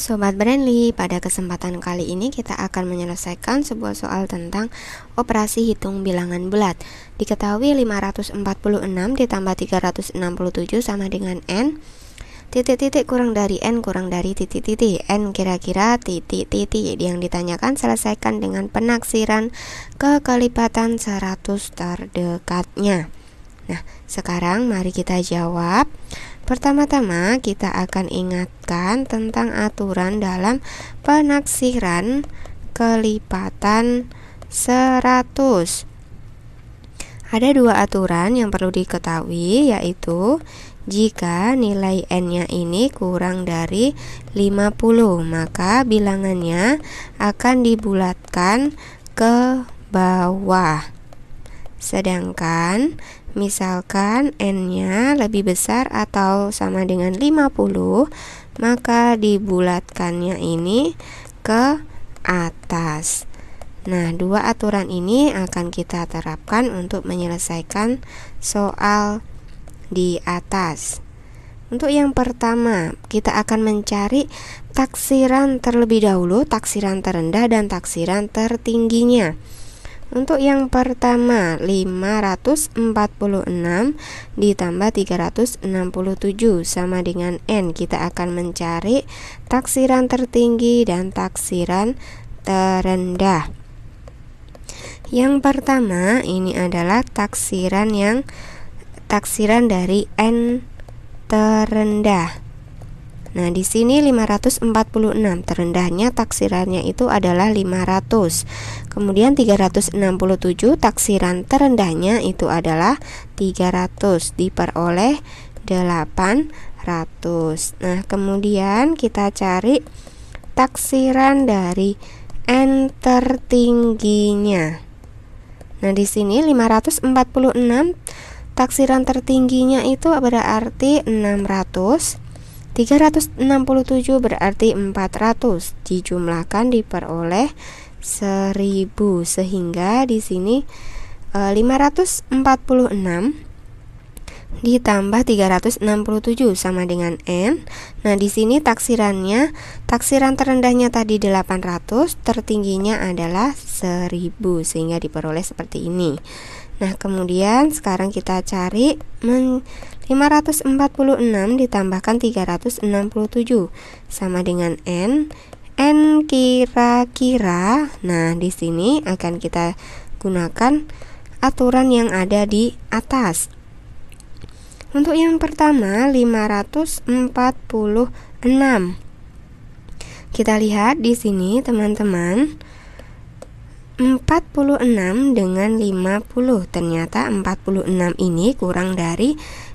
Sobat Brandly, pada kesempatan kali ini kita akan menyelesaikan sebuah soal tentang operasi hitung bilangan bulat Diketahui 546 ditambah 367 sama dengan N Titik-titik kurang dari N kurang dari titik-titik N kira-kira titik-titik yang ditanyakan selesaikan dengan penaksiran kekelipatan 100 terdekatnya Nah, sekarang mari kita jawab Pertama-tama, kita akan ingatkan tentang aturan dalam penaksiran kelipatan 100. Ada dua aturan yang perlu diketahui yaitu jika nilai n-nya ini kurang dari 50, maka bilangannya akan dibulatkan ke bawah. Sedangkan Misalkan n-nya lebih besar atau sama dengan 50, maka dibulatkannya ini ke atas. Nah, dua aturan ini akan kita terapkan untuk menyelesaikan soal di atas. Untuk yang pertama, kita akan mencari taksiran terlebih dahulu, taksiran terendah dan taksiran tertingginya. Untuk yang pertama 546 ditambah 367 sama dengan N Kita akan mencari taksiran tertinggi dan taksiran terendah Yang pertama ini adalah taksiran yang taksiran dari N terendah Nah, di sini 546 terendahnya taksirannya itu adalah 500. Kemudian 367 taksiran terendahnya itu adalah 300 diperoleh 800. Nah, kemudian kita cari taksiran dari n tertingginya. Nah, di sini 546 taksiran tertingginya itu berarti 600 367 berarti 400 dijumlahkan diperoleh 1000 sehingga di sini 546 eh, ditambah 367 sama dengan n. Nah, di sini taksirannya taksiran terendahnya tadi 800, tertingginya adalah 1000 sehingga diperoleh seperti ini. Nah, kemudian sekarang kita cari men 546 ditambahkan 367 sama dengan n. n kira-kira. Nah, di sini akan kita gunakan aturan yang ada di atas. Untuk yang pertama 546. Kita lihat di sini teman-teman. 46 dengan 50 Ternyata 46 ini kurang dari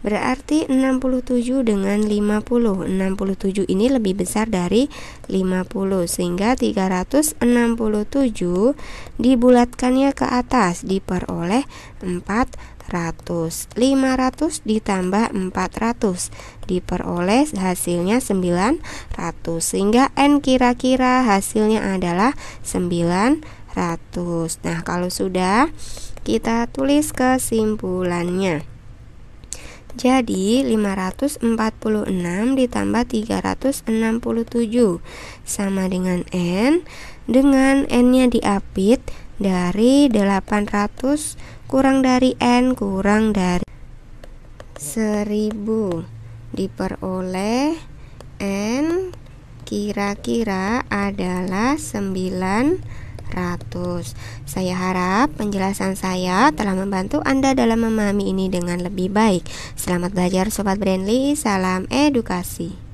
Berarti 67 dengan 50 67 ini lebih besar dari 50 Sehingga 367 dibulatkannya ke atas Diperoleh 400 500 ditambah 400 Diperoleh hasilnya 900 Sehingga N kira-kira hasilnya adalah 900 Nah kalau sudah kita tulis kesimpulannya jadi 546 ditambah 367 sama dengan N Dengan N-nya diapit dari 800 kurang dari N kurang dari 1000 Diperoleh N kira-kira adalah 9 saya harap penjelasan saya telah membantu Anda dalam memahami ini dengan lebih baik. Selamat belajar Sobat Brandly, salam edukasi.